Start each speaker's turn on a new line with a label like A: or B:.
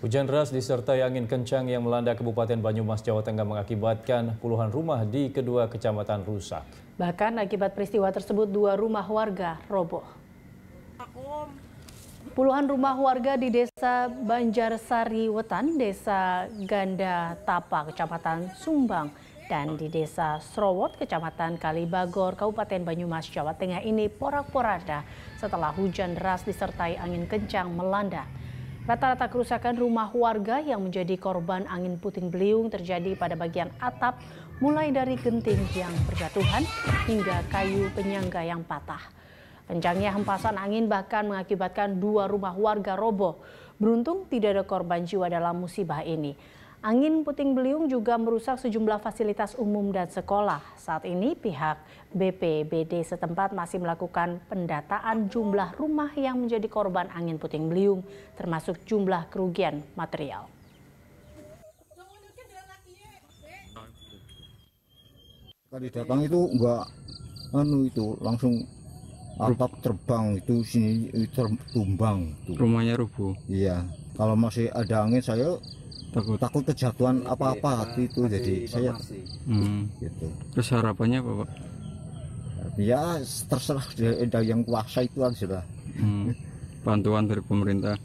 A: Hujan deras disertai angin kencang yang melanda Kabupaten Banyumas, Jawa Tengah mengakibatkan puluhan rumah di kedua kecamatan rusak.
B: Bahkan akibat peristiwa tersebut dua rumah warga roboh. Puluhan rumah warga di Desa Banjarsari Wetan, Desa Ganda Tapa, Kecamatan Sumbang, dan di Desa Srowot, Kecamatan Kalibagor, Kabupaten Banyumas, Jawa Tengah ini porak-poranda setelah hujan deras disertai angin kencang melanda. Rata-rata kerusakan rumah warga yang menjadi korban angin puting beliung terjadi pada bagian atap, mulai dari genting yang berjatuhan hingga kayu penyangga yang patah. Kencangnya hempasan angin bahkan mengakibatkan dua rumah warga roboh. Beruntung tidak ada korban jiwa dalam musibah ini. Angin puting beliung juga merusak sejumlah fasilitas umum dan sekolah. Saat ini pihak BPBD setempat masih melakukan pendataan jumlah rumah yang menjadi korban angin puting beliung, termasuk jumlah kerugian material.
C: Kali datang itu enggak
D: anu itu langsung atap terbang itu sini eh, tertumbang rumahnya rubuh iya kalau masih ada angin saya takut takut kejatuhan apa-apa ya, itu jadi saya hmm. gitu terus harapannya apa ya terserah ada ya, yang kuasa itu aja lah hmm. bantuan dari pemerintah